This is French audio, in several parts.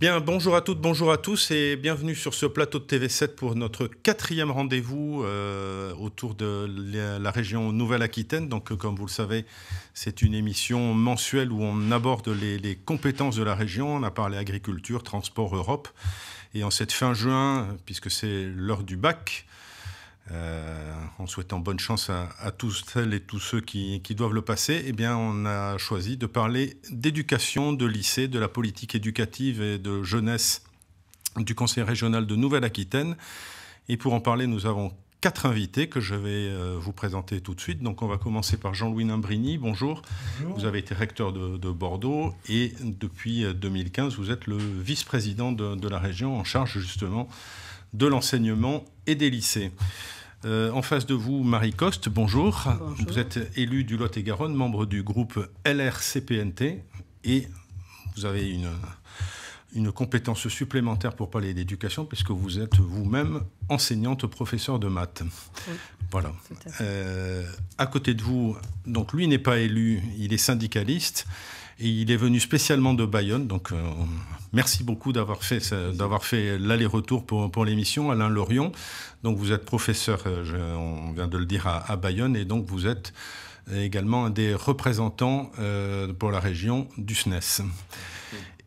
Bien, bonjour à toutes, bonjour à tous et bienvenue sur ce plateau de TV7 pour notre quatrième rendez-vous euh, autour de la région Nouvelle-Aquitaine. Donc, euh, comme vous le savez, c'est une émission mensuelle où on aborde les, compétences de la région. On a parlé agriculture, transport, Europe. Et en cette fin juin, puisque c'est l'heure du bac, euh, en souhaitant bonne chance à, toutes tous celles et tous ceux qui, doivent le passer, eh bien, on a choisi de parler d'éducation, de lycée, de la politique éducative et de jeunesse du Conseil régional de Nouvelle-Aquitaine. Et pour en parler, nous avons quatre invités que je vais euh, vous présenter tout de suite. Donc on va commencer par Jean-Louis Nambrini. Bonjour. Bonjour. Vous avez été recteur de, Bordeaux et depuis 2015, euh, vous êtes le vice-président de, la région en charge justement de l'enseignement et des lycées. Euh, en face de vous, Marie Coste, bonjour. Vous êtes élue du Lot-et-Garonne, membre du groupe LRCPNT, et vous avez une, compétence supplémentaire pour parler d'éducation, puisque vous êtes vous-même enseignante, professeur de maths. Voilà. Euh, à côté de vous, donc lui n'est pas élu, il est syndicaliste il est venu spécialement de Bayonne. Donc, euh, merci beaucoup d'avoir fait, d'avoir fait l'aller-retour pour, l'émission, Alain Lorion. Donc, vous êtes professeur, euh, on vient de le dire, à, Bayonne. Et donc, vous êtes également un des représentants euh, pour la région du SNES. E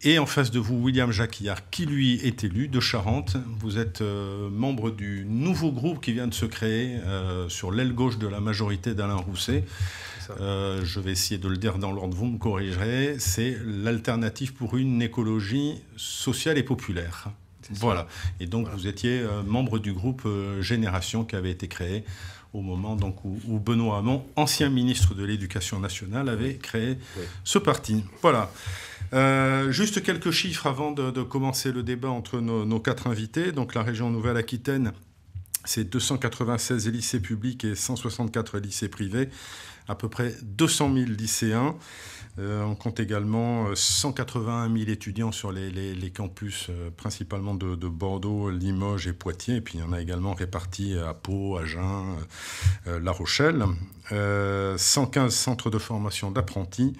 et en face de vous, William Jacquillard, qui lui est élu de Charente. Vous êtes membre du nouveau groupe qui vient de se créer sur l'aile gauche de la majorité d'Alain Rousset. Euh, je vais essayer de le dire dans l'ordre, vous me corrigerez, c'est l'alternative pour une écologie sociale et populaire. Voilà. Et donc vous étiez euh, membre du groupe euh, Génération qui avait été créé au moment donc, où, Benoît Hamon, ancien ministre de l'Éducation nationale, avait créé ce parti. Voilà. juste quelques chiffres avant de, commencer le débat entre nos, nos, quatre invités. Donc la région Nouvelle-Aquitaine, c'est 296 lycées publics et 164 lycées privés à peu près 200 000 lycéens. Euh, on compte également 181 euh, 000 étudiants sur les, campus, euh, principalement de, Bordeaux, Limoges et Poitiers. Et puis, il y en a également répartis à Pau, Agen, La Rochelle. 115 centres de formation d'apprentis.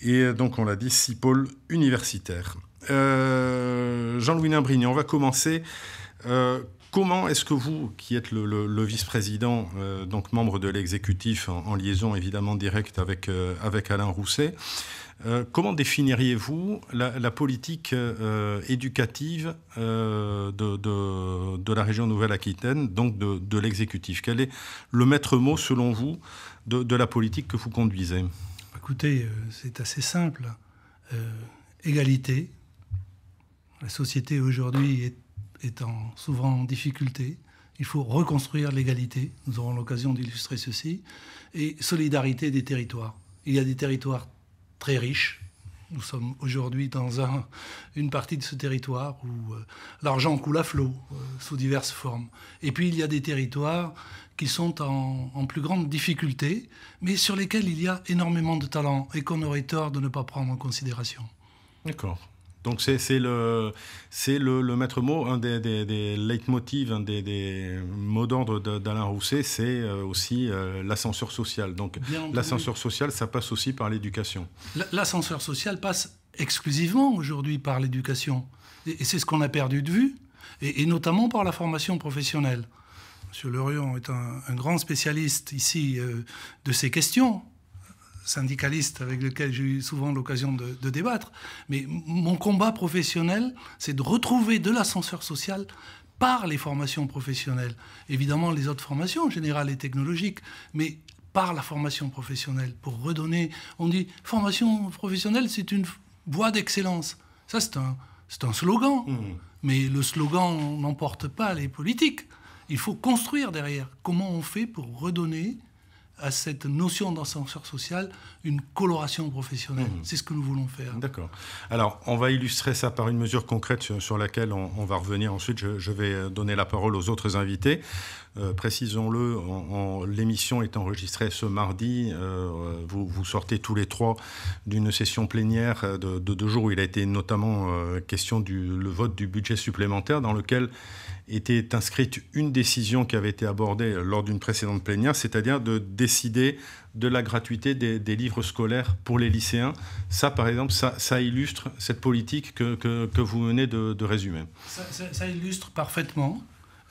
Et donc, on l'a dit, 6 pôles universitaires. Jean-Louis Nimbrigny, on va commencer. Comment est-ce que vous, qui êtes le, vice-président, euh, donc membre de l'exécutif, en, liaison évidemment directe avec, euh, avec Alain Rousset, euh, comment définiriez-vous la, politique éducative de, la région Nouvelle-Aquitaine, donc de, de l'exécutif Quel est le maître mot, selon vous, de, la politique que vous conduisez Écoutez, c'est assez simple. égalité. La société aujourd'hui est étant souvent en difficulté. Il faut reconstruire l'égalité, nous aurons l'occasion d'illustrer ceci, et solidarité des territoires. Il y a des territoires très riches. Nous sommes aujourd'hui dans un, une partie de ce territoire où euh, l'argent coule à flot euh, sous diverses formes. Et puis il y a des territoires qui sont en, en, plus grande difficulté, mais sur lesquels il y a énormément de talent et qu'on aurait tort de ne pas prendre en considération. D'accord. Donc c'est le, le, le, maître mot, un des, des, des leitmotivs, un des, des mots d'ordre d'Alain Rousset, c'est euh, aussi euh, l'ascenseur social. Donc l'ascenseur social, ça passe aussi par l'éducation. L'ascenseur social passe exclusivement aujourd'hui par l'éducation. Et c'est ce qu'on a perdu de vue, et, notamment par la formation professionnelle. Monsieur Lerion est un, un grand spécialiste ici euh, de ces questions, syndicaliste avec lequel j'ai eu souvent l'occasion de, débattre. Mais mon combat professionnel, c'est de retrouver de l'ascenseur social par les formations professionnelles. Évidemment, les autres formations générales et technologiques, mais par la formation professionnelle, pour redonner, on dit, formation professionnelle, c'est une voie d'excellence. Ça, c'est un, c'est un slogan. Mmh. Mais le slogan n'emporte pas les politiques. Il faut construire derrière. Comment on fait pour redonner à cette notion d'ascenseur social une coloration professionnelle. Mmh. C'est ce que nous voulons faire. D'accord. Alors, on va illustrer ça par une mesure concrète sur, laquelle on, va revenir ensuite. Je, vais euh, donner la parole aux autres invités. Euh, précisons-le, l'émission est enregistrée ce mardi. Euh, vous, vous, sortez tous les trois d'une session plénière de, deux jours où il a été notamment question du le vote du budget supplémentaire dans lequel était inscrite une décision qui avait été abordée lors d'une précédente plénière, c'est-à-dire de décider de la gratuité des, livres scolaires pour les lycéens. Ça, par exemple, ça, illustre cette politique que, que, que vous venez de, résumer. Ça, illustre parfaitement.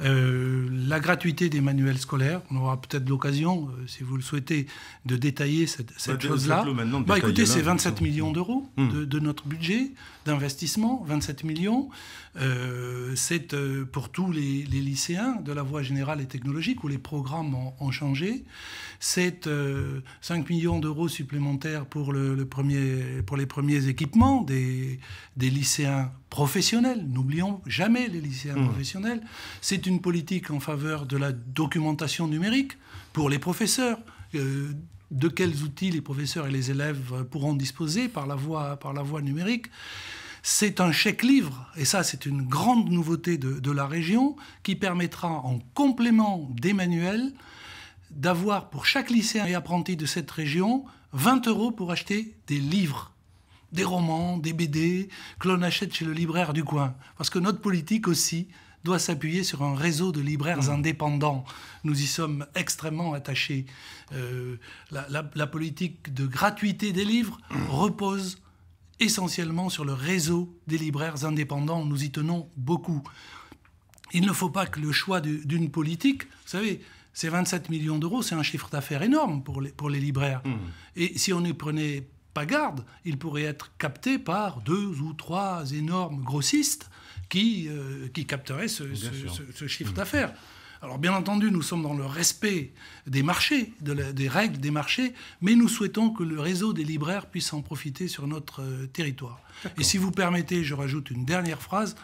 Euh, la gratuité des manuels scolaires, on aura peut-être l'occasion, euh, si vous le souhaitez, de détailler cette, cette bah, chose-là. Bah, écoutez, c'est 27 millions d'euros mmh. de, de, notre budget d'investissement, 27 millions. Euh, c'est euh, pour tous les, lycéens de la voie générale et technologique où les programmes ont, changé. C'est 5 euh, millions d'euros supplémentaires pour, le, premier, pour les premiers équipements des, lycéens professionnels. N'oublions jamais les lycéens mmh. professionnels. C'est une politique en faveur de la documentation numérique pour les professeurs de quels outils les professeurs et les élèves pourront disposer par la voie, par la voie numérique. C'est un chèque-livre, et ça c'est une grande nouveauté de, de, la région, qui permettra en complément des manuels d'avoir pour chaque lycéen et apprenti de cette région 20 euros pour acheter des livres, des romans, des BD, que l'on achète chez le libraire du coin. Parce que notre politique aussi, doit s'appuyer sur un réseau de libraires mmh. indépendants. Nous y sommes extrêmement attachés. Euh, la, politique de gratuité des livres mmh. repose essentiellement sur le réseau des libraires indépendants. Nous y tenons beaucoup. Il ne faut pas que le choix d'une politique, vous savez, ces 27 millions d'euros, c'est un chiffre d'affaires énorme pour les, pour les libraires. Mmh. Et si on ne prenait pas garde, il pourrait être capté par deux ou trois énormes grossistes qui, euh, qui capterait ce, chiffre mmh. d'affaires. Alors bien entendu, nous sommes dans le respect des marchés, de des règles des marchés, mais nous souhaitons que le réseau des libraires puisse en profiter sur notre euh, territoire. Et si vous permettez, je rajoute une dernière phrase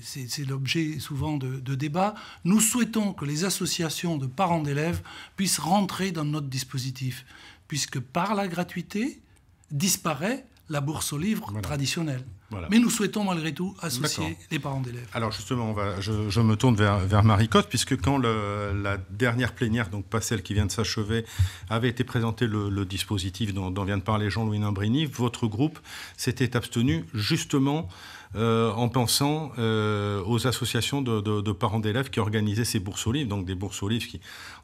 c'est l'objet souvent de, de, débats, nous souhaitons que les associations de parents d'élèves puissent rentrer dans notre dispositif, puisque par la gratuité disparaît la bourse aux livres traditionnelle. Mais nous souhaitons malgré tout associer les parents d'élèves. Alors justement, on va, je, me tourne vers, vers Marie-Cotte, puisque quand la dernière plénière, donc pas celle qui vient de s'achever, avait été présentée le, dispositif dont, vient de parler Jean-Louis Nimbrini, votre groupe s'était abstenu justement euh, en pensant euh, aux associations de, parents d'élèves qui organisaient ces bourses aux livres, donc des bourses aux livres qui,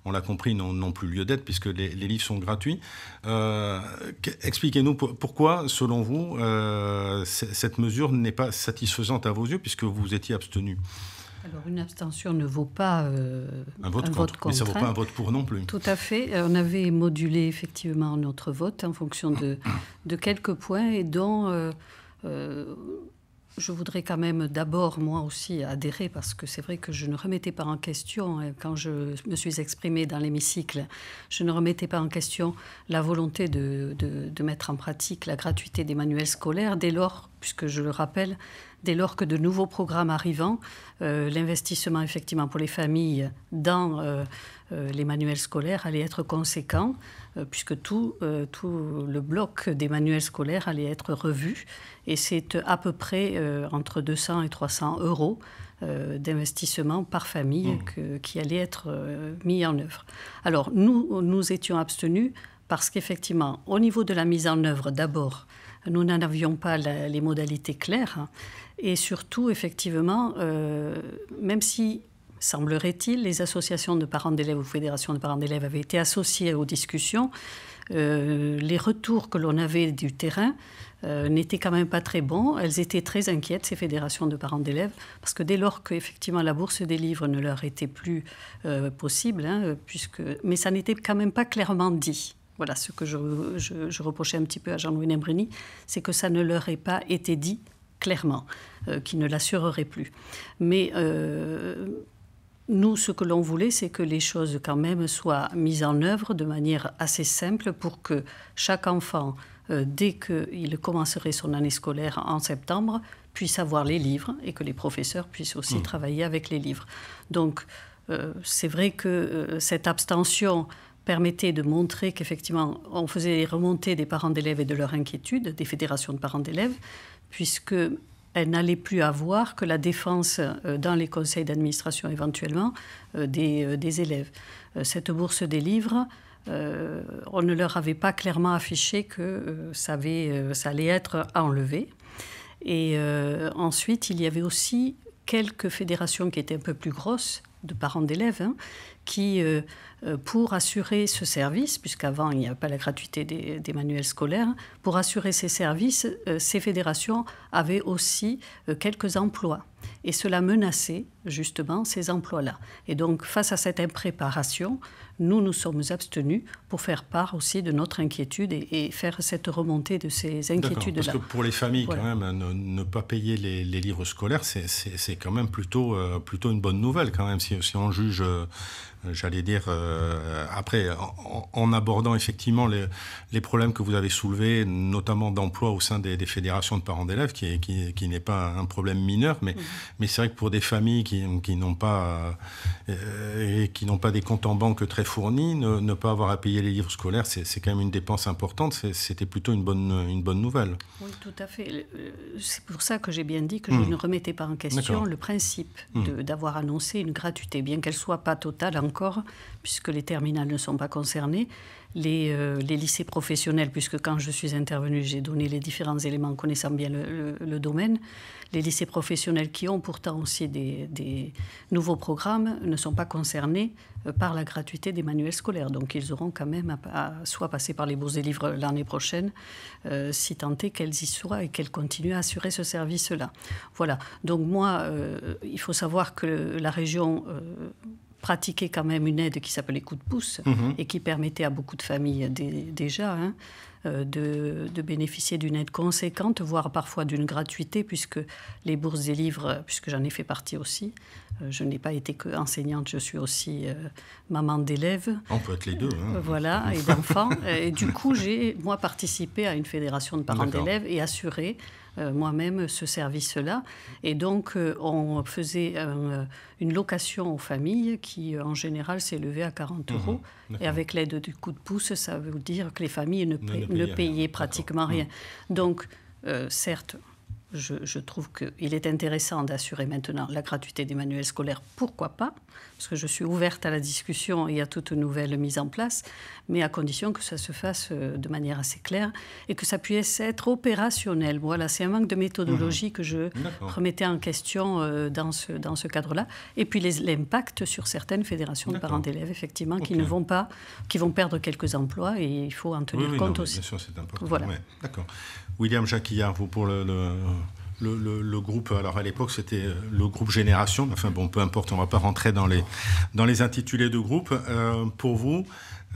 on l'a compris, n'ont plus lieu d'être puisque les, livres sont gratuits. Euh, expliquez-nous pourquoi, selon vous, cette mesure n'est pas satisfaisante à vos yeux puisque vous étiez abstenu. Alors une abstention ne vaut pas un, vote, contre, mais ça ne vaut pas un vote pour non plus. Tout à fait. On avait modulé effectivement notre vote en fonction de, quelques points et dont je voudrais quand même d'abord, moi aussi, adhérer parce que c'est vrai que je ne remettais pas en question, quand je me suis exprimée dans l'hémicycle, je ne remettais pas en question la volonté de, mettre en pratique la gratuité des manuels scolaires dès lors, puisque je le rappelle, dès lors que de nouveaux programmes arrivant, euh, l'investissement effectivement pour les familles dans euh, euh, les manuels scolaires allait être conséquent, puisque tout, le bloc des manuels scolaires allait être revu. Et c'est à peu près entre 200 et 300 euros d'investissement par famille mmh. qui allait être mis en œuvre. Alors nous, nous étions abstenus parce qu'effectivement, au niveau de la mise en œuvre, d'abord, nous n'en avions pas les modalités claires. Hein. Et surtout, effectivement, euh, même si, semblerait-il, les associations de parents d'élèves ou fédérations de parents d'élèves avaient été associées aux discussions, euh, les retours que l'on avait du terrain euh, n'étaient quand même pas très bons. Elles étaient très inquiètes, ces fédérations de parents d'élèves, parce que dès lors effectivement, la bourse des livres ne leur était plus possible, hein, puisque... mais ça n'était quand même pas clairement dit. Voilà ce que je, reprochais un petit peu à Jean-Louis Nembrini, c'est que ça ne leur ait pas été dit clairement, euh, qu'ils ne l'assureraient plus. Mais euh, nous, ce que l'on voulait, c'est que les choses quand même soient mises en œuvre de manière assez simple pour que chaque enfant, euh, dès qu'il commencerait son année scolaire en septembre, puisse avoir les livres et que les professeurs puissent aussi mmh. travailler avec les livres. Donc, c'est vrai que cette abstention permettait de montrer qu'effectivement, on faisait remonter des parents d'élèves et de leur inquiétude, des fédérations de parents d'élèves, puisque n'allaient plus avoir que la défense euh, dans les conseils d'administration éventuellement euh, des, euh, des, élèves. Cette bourse des livres, on ne leur avait pas clairement affiché que ça, ça allait être enlevé. Et ensuite, il y avait aussi quelques fédérations qui étaient un peu plus grosses de parents d'élèves, hein, qui, euh, euh, pour assurer ce service, puisqu'avant il n'y avait pas la gratuité des, manuels scolaires, pour assurer ces services, euh, ces fédérations avaient aussi quelques emplois. Et cela menaçait justement ces emplois-là. Et donc face à cette impréparation, nous nous sommes abstenus pour faire part aussi de notre inquiétude et, faire cette remontée de ces inquiétudes-là. Parce que pour les familles, quand même, ne, pas payer les, livres scolaires, c'est quand même plutôt, plutôt une bonne nouvelle, quand même, si, si on juge j'allais dire, euh, après, en, abordant effectivement les, les, problèmes que vous avez soulevés, notamment d'emploi au sein des, des, fédérations de parents d'élèves, qui, qui, qui n'est pas un problème mineur, mais, mmh. mais c'est vrai que pour des familles qui, qui n'ont pas, euh, qui n'ont pas des comptes en banque très fournis, ne, pas avoir à payer les livres scolaires, c'est quand même une dépense importante. C'était plutôt une bonne, une bonne nouvelle. Oui, tout à fait. Euh, c'est pour ça que j'ai bien dit que je mmh. ne remettais pas en question le principe mmh. d'avoir annoncé une gratuité, bien qu'elle soit pas totale encore, puisque les terminales ne sont pas concernées, euh, les, lycées professionnels, puisque quand je suis intervenue, j'ai donné les différents éléments connaissant bien le, domaine, les lycées professionnels qui ont pourtant aussi des, nouveaux programmes ne sont pas concernés euh, par la gratuité des manuels scolaires. Donc ils auront quand même à, soit passer par les bourses des livres l'année prochaine, euh, si tant est qu'elles y soient et qu'elles continuent à assurer ce service-là. Voilà. Donc moi, il faut savoir que la région pratiquer quand même une aide qui s'appelait coup de pouce mhm. et qui permettait à beaucoup de familles déjà hein, euh, de, bénéficier d'une aide conséquente, voire parfois d'une gratuité, puisque les bourses des livres, puisque j'en ai fait partie aussi, euh, je n'ai pas été que enseignante, je suis aussi euh, maman d'élèves. On peut être les deux. Hein. Voilà, et d'enfants. et du coup, j'ai, moi, participé à une fédération de parents d'élèves et assuré euh, moi-même ce service-là. Et donc, euh, on faisait euh, une location aux familles qui, en général, s'élevait à 40 mhm. euros. et avec l'aide du coup de pouce, ça veut dire que les familles ne, payaient pratiquement rien. Mhm. Donc, certes, je, je trouve qu'il est intéressant d'assurer maintenant la gratuité des manuels scolaires, pourquoi pas parce que je suis ouverte à la discussion et à toute nouvelle mise en place, mais à condition que ça se fasse euh, de manière assez claire et que ça puisse être opérationnel. Voilà, c'est un manque de méthodologie mmh. que je remettais en question euh, dans ce, dans ce cadre-là. Et puis l'impact sur certaines fédérations de parents d'élèves, effectivement, qui ne vont pas, qui vont perdre quelques emplois et il faut en tenir compte aussi. Bien sûr, c'est important. Voilà. D'accord. William Jacquillard, vous pour le le, groupe, alors à l'époque c'était euh, le groupe Génération, enfin bon, peu importe, on ne va pas rentrer dans les, dans les intitulés de groupe. Euh, pour vous,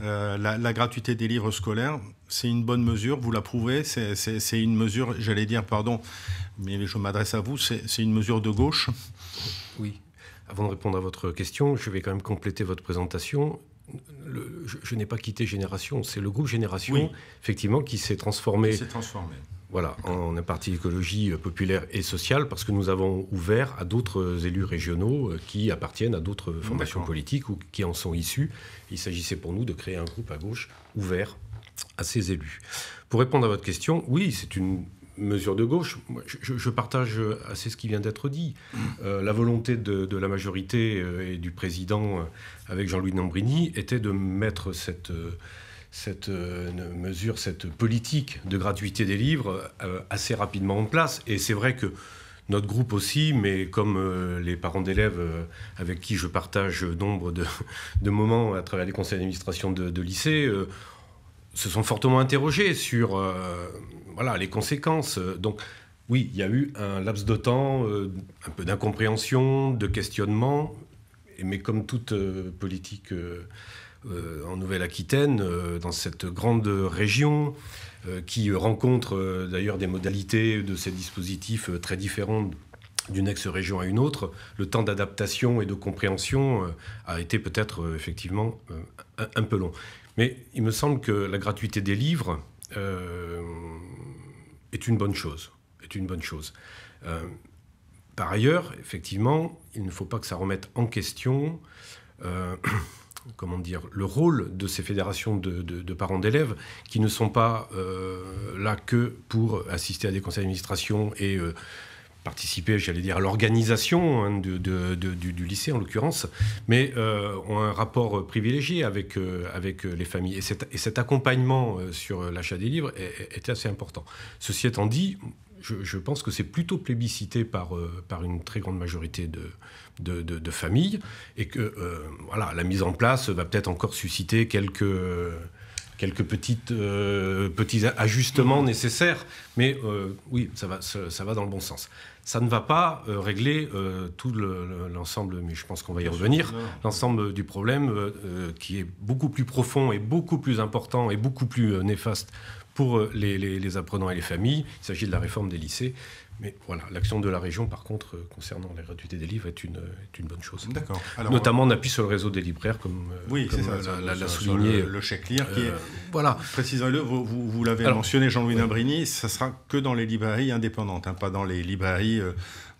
euh, la, gratuité des livres scolaires, c'est une bonne mesure, vous l'approuvez, c'est une mesure, j'allais dire, pardon, mais je m'adresse à vous, c'est une mesure de gauche Oui. Avant de répondre à votre question, je vais quand même compléter votre présentation. je, n'ai pas quitté Génération, c'est le groupe Génération, effectivement, qui s'est transformé, transformé voilà, on est parti écologie euh, populaire et sociale parce que nous avons ouvert à d'autres euh, élus régionaux euh, qui appartiennent à d'autres formations politiques ou qui en sont issus. Il s'agissait pour nous de créer un groupe à gauche ouvert à ces élus. Pour répondre à votre question, oui, c'est une mesure de gauche. Je, partage assez ce qui vient d'être dit. Mm. la volonté de, la majorité et du président avec Jean-Louis Nambrini, était de mettre cette cette euh, mesure, cette politique de gratuité des livres euh, assez rapidement en place. Et c'est vrai que notre groupe aussi, mais comme euh, les parents d'élèves avec qui je partage nombre de, moments à travers les conseils d'administration de, de lycées, se sont fortement interrogés sur voilà, les conséquences. Donc oui, il y a eu un laps de temps, un peu d'incompréhension, de questionnement, mais comme toute politique euh, en Nouvelle-Aquitaine, euh, dans cette grande région euh, qui rencontre d'ailleurs des modalités de ces dispositifs très différentes d'une ex-région à une autre, le temps d'adaptation et de compréhension a été peut-être effectivement un, peu long. Mais il me semble que la gratuité des livres est une bonne chose. Est une bonne chose. par ailleurs, effectivement, il ne faut pas que ça remette en question comment dire, le rôle de ces fédérations de, parents d'élèves qui ne sont pas euh, là que pour assister à des conseils d'administration et euh, participer, j'allais dire, à l'organisation hein, du, lycée en l'occurrence, mais euh, ont un rapport privilégié avec, les familles. Et, cet, accompagnement sur l'achat des livres est, assez important. Ceci étant dit, je, pense que c'est plutôt plébiscité par, euh, par une très grande majorité de, de, familles, et que euh, voilà, la mise en place va peut-être encore susciter quelques, quelques petites, euh, petits ajustements mmh. nécessaires, mais oui, ça va, ça, va dans le bon sens. Ça ne va pas régler tout l'ensemble, mais je pense qu'on va y revenir, l'ensemble du problème qui est beaucoup plus profond et beaucoup plus important et beaucoup plus néfaste pour euh, les, les, apprenants et les familles. Il s'agit de la réforme des lycées. Mais voilà, l'action de la région, par contre, euh, concernant les gratuité des livres, est une, euh, une bonne chose. D'accord. Notamment, on appuie sur le réseau des libraires, comme, oui, comme ça, la, la, Le, le, chèque lire, qui est. Voilà. précisons le vous, vous, l'avez mentionné, Jean-Louis Nabrini, ça sera que dans les librairies indépendantes, hein, pas dans les librairies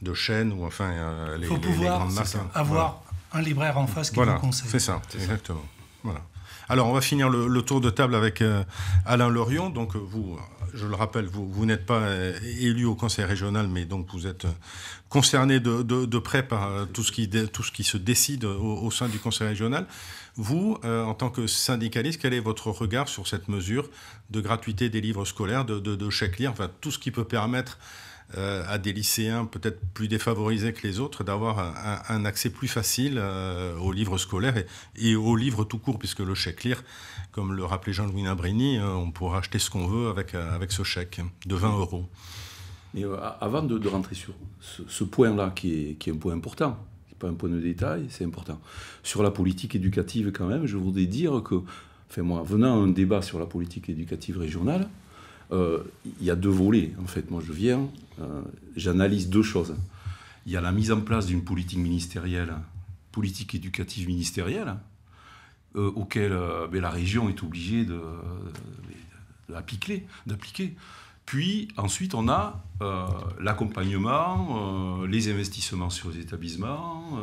de chaîne ou enfin les, faut pouvoir, grandes Avoir un libraire en face qui vous conseille. C'est ça, exactement. Voilà. Alors, on va finir le, tour de table avec euh, Alain Lorion. Donc, euh, vous, euh, je le rappelle, vous, n'êtes pas élu au conseil régional, mais donc vous êtes concerné de, près par tout ce qui, se décide au, sein du conseil régional. Vous, en tant que syndicaliste, quel est votre regard sur cette mesure de gratuité des livres scolaires, de, chèque de lire, enfin tout ce qui peut permettre euh, à des lycéens peut-être plus défavorisés que les autres d'avoir un, accès plus facile euh, aux livres scolaires et, aux livres tout court, puisque le chèque lire, comme le rappelait Jean-Louis Nabrini, euh, on pourra acheter ce qu'on veut avec, avec ce chèque de 20 euros. Mais avant de, rentrer sur ce, point-là, qui est, qui est un point important, qui pas un point de détail, c'est important, sur la politique éducative quand même, je voudrais dire que, enfin moi, venant à un débat sur la politique éducative régionale, il y a deux volets, en fait. Moi, je viens euh, j'analyse deux choses. Il y a la mise en place d'une politique ministérielle, politique éducative ministérielle, euh, auquel euh, ben, la région est obligée de, d'appliquer, d'appliquer. Puis ensuite, on a l'accompagnement, les investissements sur les établissements,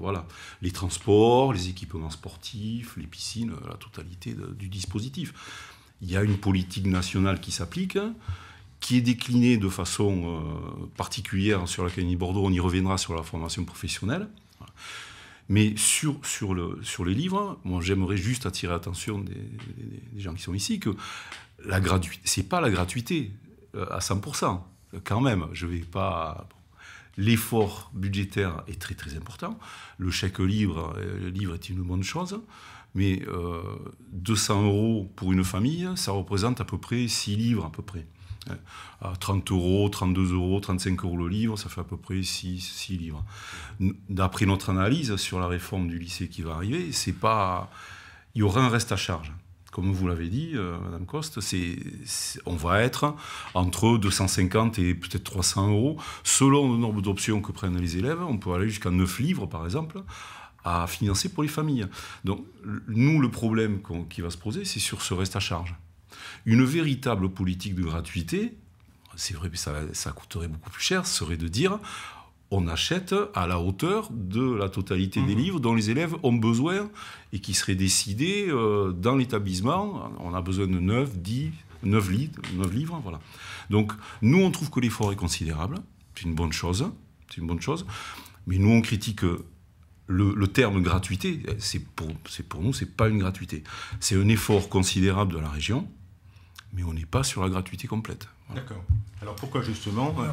voilà, les transports, les équipements sportifs, les piscines, la totalité du dispositif. Il y a une politique nationale qui s'applique qui est décliné de façon euh, particulière sur l'Académie Bordeaux. On y reviendra sur la formation professionnelle. Mais sur, sur, le, sur les livres, moi j'aimerais juste attirer l'attention des, gens qui sont ici que ce n'est c'est pas la gratuité euh, à 100%. Quand même, je vais pas. L'effort budgétaire est très très important. Le chèque livre, euh, livre est une bonne chose, mais 200 euros pour une famille, ça représente à peu près 6 livres à peu près. Euh, à 30 euros, 32 euros, 35 euros le livre, ça fait à peu près 6, 6 livres. D'après notre analyse sur la réforme du lycée qui va arriver, c'est pas, il y aura un reste à charge. Comme vous l'avez dit, Mme euh, Madame Coste, c'est, on va être entre 250 et peut-être 300 euros, selon le nombre d'options que prennent les élèves. On peut aller jusqu'à 9 livres, par exemple, à financer pour les familles. Donc, nous, le problème qui va se poser, c'est sur ce reste à charge. Une véritable politique de gratuité, c'est vrai que ça, coûterait beaucoup plus cher, serait de dire on achète à la hauteur de la totalité des mhm. livres dont les élèves ont besoin et qui seraient décidés euh, dans l'établissement. On a besoin de 9, 10, 9 livres, livres. Voilà. Donc nous, on trouve que l'effort est considérable. C'est une bonne chose. C'est une bonne chose. Mais nous, on critique le, terme gratuité. C'est pour, pour nous, n'est pas une gratuité. C'est un effort considérable de la région mais on n'est pas sur la gratuité complète. D'accord. Alors pourquoi justement euh,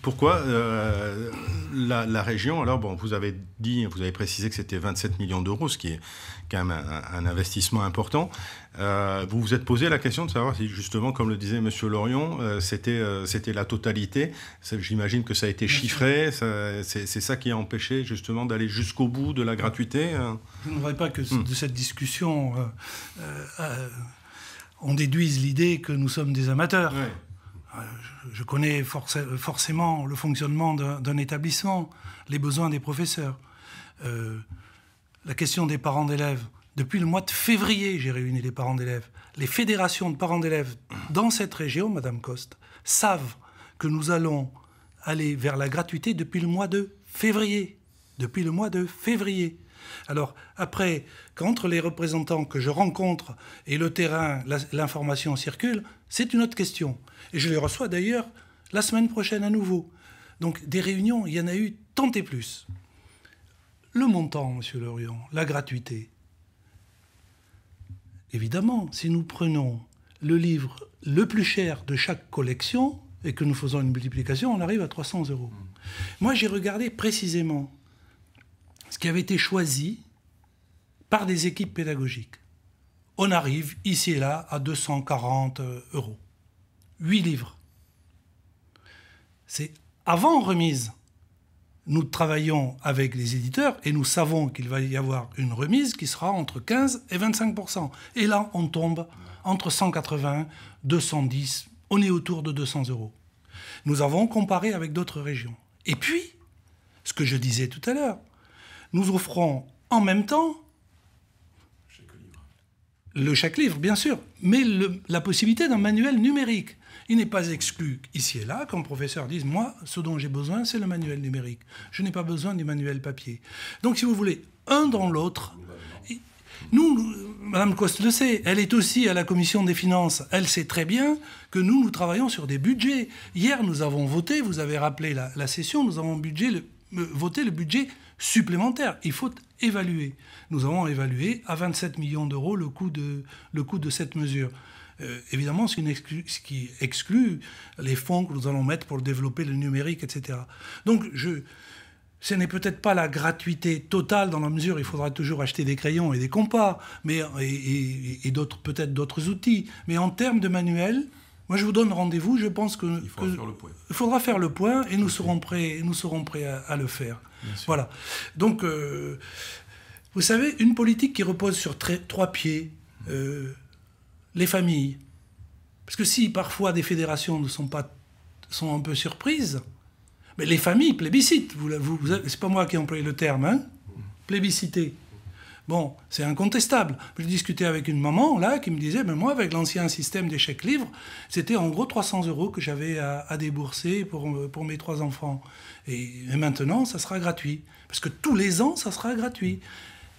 Pourquoi euh, la, région Alors bon, vous avez dit, vous avez précisé que c'était 27 millions d'euros, ce qui est quand même un, investissement important. Euh, vous vous êtes posé la question de savoir si justement, comme le disait Monsieur Lorion, c'était c'était la totalité. J'imagine que ça a été chiffré. C'est ça qui a empêché justement d'aller jusqu'au bout de la gratuité. Hein Je ne voudrais pas que hmm. de cette discussion on déduise l'idée que nous sommes des amateurs. Euh, je connais forcément le fonctionnement d'un établissement, les besoins des professeurs. Euh, la question des parents d'élèves. Depuis le mois de février, j'ai réuni les parents d'élèves. Les fédérations de parents d'élèves dans cette région, Madame Coste, savent que nous allons aller vers la gratuité depuis le mois de février. Depuis le mois de février. Alors après, qu'entre les représentants que je rencontre et le terrain, l'information circule, c'est une autre question. Et je les reçois d'ailleurs la semaine prochaine à nouveau. Donc des réunions, il y en a eu tant et plus. Le montant, Monsieur Lorient, la gratuité. Évidemment, si nous prenons le livre le plus cher de chaque collection et que nous faisons une multiplication, on arrive à 300 euros. Mmh. Moi, j'ai regardé précisément qui avait été choisi par des équipes pédagogiques. On arrive ici et là à 240 euh, euros. 8 livres. C'est avant remise. Nous travaillons avec les éditeurs et nous savons qu'il va y avoir une remise qui sera entre 15 et 25 Et là, on tombe entre 180, 210, on est autour de 200 euros. Nous avons comparé avec d'autres régions. Et puis, ce que je disais tout à l'heure, nous offrons en même temps le chaque livre, bien sûr, mais la possibilité d'un manuel numérique. Il n'est pas exclu ici et là quand professeur dise Moi, ce dont j'ai besoin, c'est le manuel numérique. Je n'ai pas besoin du manuel papier. Donc, si vous voulez, un dans l'autre. Nous, Madame Coste le sait, elle est aussi à la commission des finances. Elle sait très bien que nous, nous travaillons sur des budgets. Hier, nous avons voté, vous avez rappelé la, session, nous avons euh, voté le budget supplémentaire. Il faut évaluer. Nous avons évalué à 27 millions d'euros le coût de, le coût de cette mesure. Euh, évidemment, c'est ce qui exclut les fonds que nous allons mettre pour développer le numérique, etc. Donc, je, ce n'est peut-être pas la gratuité totale dans la mesure il faudra toujours acheter des crayons et des compas, mais, et, d'autres, peut-être d'autres outils. Mais en termes de manuel, moi, je vous donne rendez-vous. Je pense que faudra, faire, le point. et nous serons prêts, nous serons prêts à, le faire. Voilà. Donc, euh, vous savez, une politique qui repose sur trois pieds, euh, les familles. Parce que si parfois des fédérations ne sont pas sont un peu surprises, mais les familles plébiscitent. Vous, vous, c'est pas moi qui ai employé le terme, hein, mmh. plébisciter. Bon, c'est incontestable. Je discutais avec une maman, là, qui me disait, mais moi, avec l'ancien système des chèques livres, c'était en gros 300 euros que j'avais à, débourser pour, pour mes trois enfants. Et, maintenant, ça sera gratuit. Parce que tous les ans, ça sera gratuit.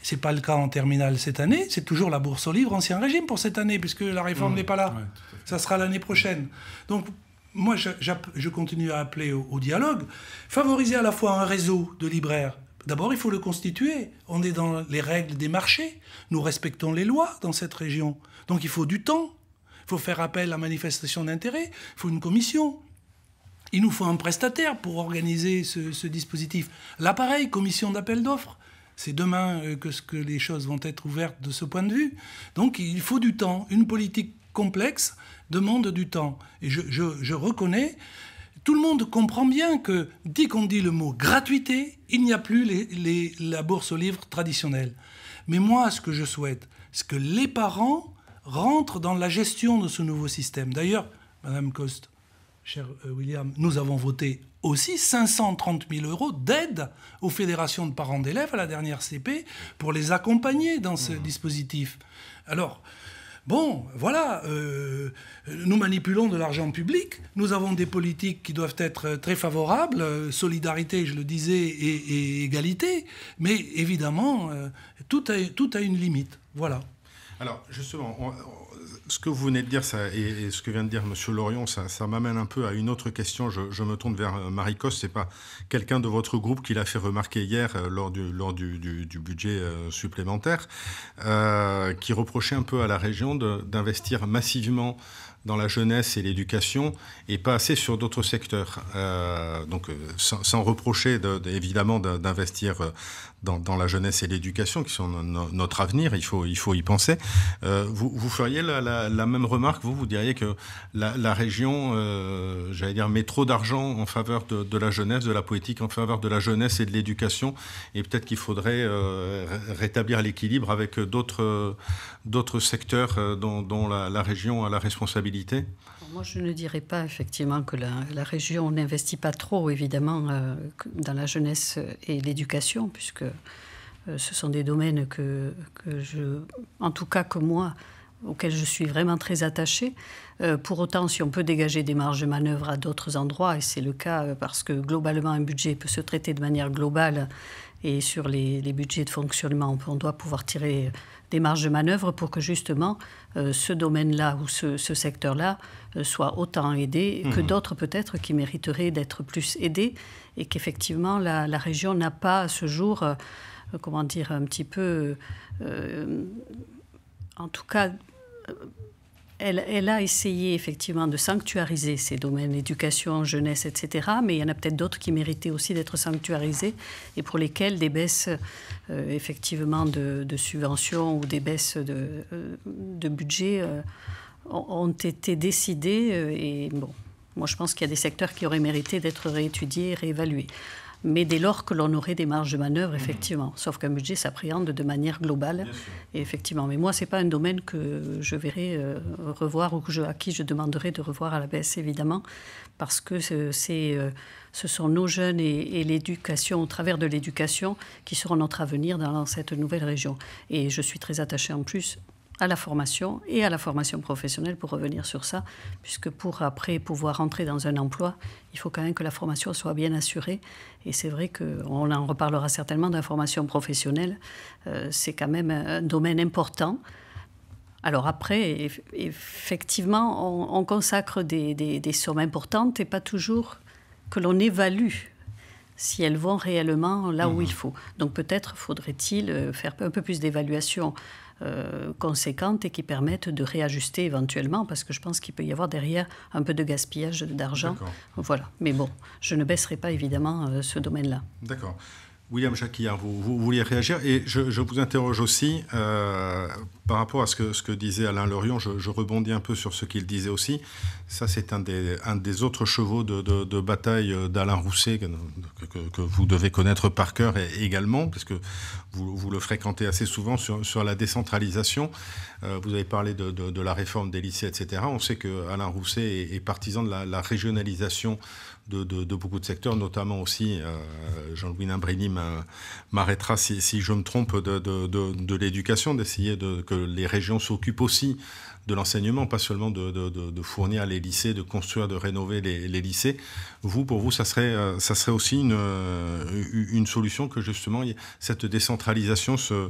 Ce n'est pas le cas en terminale cette année, c'est toujours la bourse au livre ancien régime pour cette année, puisque la réforme mmh, n'est pas là. ça sera l'année prochaine. Donc, moi, je, continue à appeler au dialogue. Favoriser à la fois un réseau de libraires D'abord, il faut le constituer. On est dans les règles des marchés. Nous respectons les lois dans cette région. Donc il faut du temps. Il faut faire appel à manifestation d'intérêt. Il faut une commission. Il nous faut un prestataire pour organiser ce, dispositif. L'appareil, commission d'appel d'offres. C'est demain euh, que, que les choses vont être ouvertes de ce point de vue. Donc il faut du temps. Une politique complexe demande du temps. Et je reconnais tout le monde comprend bien que dès qu'on dit le mot gratuité, il n'y a plus la bourse aux livres traditionnelle. Mais moi, ce que je souhaite, c'est que les parents rentrent dans la gestion de ce nouveau système. D'ailleurs, Madame Coste, cher euh, William, nous avons voté aussi 530 000 euros d'aide aux fédérations de parents d'élèves à la dernière CP pour les accompagner dans ce mmh. dispositif. Alors, Bon, voilà, euh, nous manipulons de l'argent public, nous avons des politiques qui doivent être très favorables, euh, solidarité, je le disais, et, égalité, mais évidemment, euh, tout, a, tout a une limite. Voilà. Alors justement, ce que vous venez de dire et, ce que vient de dire Monsieur Lorion, ça, m'amène un peu à une autre question. Je, me tourne vers euh, Marie Coste, c'est pas quelqu'un de votre groupe qui l'a fait remarquer hier euh, lors du, lors du, budget euh, supplémentaire, qui reprochait un peu à la région d'investir massivement dans la jeunesse et l'éducation et pas assez sur d'autres secteurs. Euh, donc euh, sans, reprocher évidemment d'investir euh, dans, la jeunesse et l'éducation qui sont notre avenir, il faut, il faut y penser. vous, vous, feriez la, même remarque, vous, vous diriez que la, région, j'allais dire, met trop d'argent en faveur de, la jeunesse, de la politique en faveur de la jeunesse et de l'éducation et peut-être qu'il faudrait rétablir l'équilibre avec d'autres secteurs dont, dont la région a la responsabilité. Moi, je ne dirais pas effectivement que la, région n'investit pas trop, évidemment, euh, dans la jeunesse et l'éducation, puisque euh, ce sont des domaines que, je, en tout cas que moi, auxquels je suis vraiment très attachée. Euh, pour autant, si on peut dégager des marges de manœuvre à d'autres endroits, et c'est le cas parce que globalement, un budget peut se traiter de manière globale, et sur les, budgets de fonctionnement, on doit pouvoir tirer des marges de manœuvre pour que justement euh, ce domaine-là ou ce, secteur-là euh, soit autant aidé que mhm. d'autres peut-être qui mériteraient d'être plus aidés et qu'effectivement la, région n'a pas à ce jour, euh, comment dire, un petit peu, en tout cas elle, a essayé effectivement de sanctuariser ces domaines, éducation, jeunesse, etc. Mais il y en a peut-être d'autres qui méritaient aussi d'être sanctuarisés et pour lesquels des baisses euh, effectivement de, subventions ou des baisses de, euh, budget euh, ont été décidées. Et bon, moi je pense qu'il y a des secteurs qui auraient mérité d'être réétudiés, réévalués mais dès lors que l'on aurait des marges de manœuvre, mhm. effectivement. Sauf qu'un budget s'appréhende de manière globale, effectivement. Mais moi, ce n'est pas un domaine que je verrai euh, revoir ou que à qui je demanderai de revoir à la baisse, évidemment, parce que c'est, euh, ce sont nos jeunes et, et l'éducation, au travers de l'éducation, qui seront notre avenir dans cette nouvelle région. Et je suis très attachée en plus à la formation et à la formation professionnelle, pour revenir sur ça, puisque pour après pouvoir entrer dans un emploi, il faut quand même que la formation soit bien assurée. Et c'est vrai qu'on en reparlera certainement d'information formation professionnelle. Euh, c'est quand même un domaine important. Alors après, effectivement, on, consacre des, des, sommes importantes et pas toujours que l'on évalue si elles vont réellement là où mmh. il faut. Donc peut-être faudrait-il euh, faire un peu plus d'évaluation euh, conséquentes et qui permettent de réajuster éventuellement, parce que je pense qu'il peut y avoir derrière un peu de gaspillage d'argent. Voilà. Mais bon, je ne baisserai pas évidemment euh, ce domaine-là. D'accord. William Jacquillard, vous, vouliez réagir et je, vous interroge aussi euh, par rapport à ce que, ce que disait Alain Lorion, je, rebondis un peu sur ce qu'il disait aussi. Ça, c'est un des, un des autres chevaux de, bataille d'Alain Rousset que, vous devez connaître par cœur également, parce que vous, le fréquentez assez souvent sur, la décentralisation. Euh, vous avez parlé de, la réforme des lycées, etc. On sait que Alain Rousset est, partisan de la, la régionalisation de, beaucoup de secteurs, notamment aussi, euh, Jean-Louis Nambrini m'arrêtera si, je me trompe, de, l'éducation, d'essayer que les régions s'occupent aussi de l'enseignement, pas seulement de, fournir les lycées, de construire, de rénover les, lycées. Vous, pour vous, ça serait, euh, ça serait aussi une, euh, une solution que justement cette décentralisation se,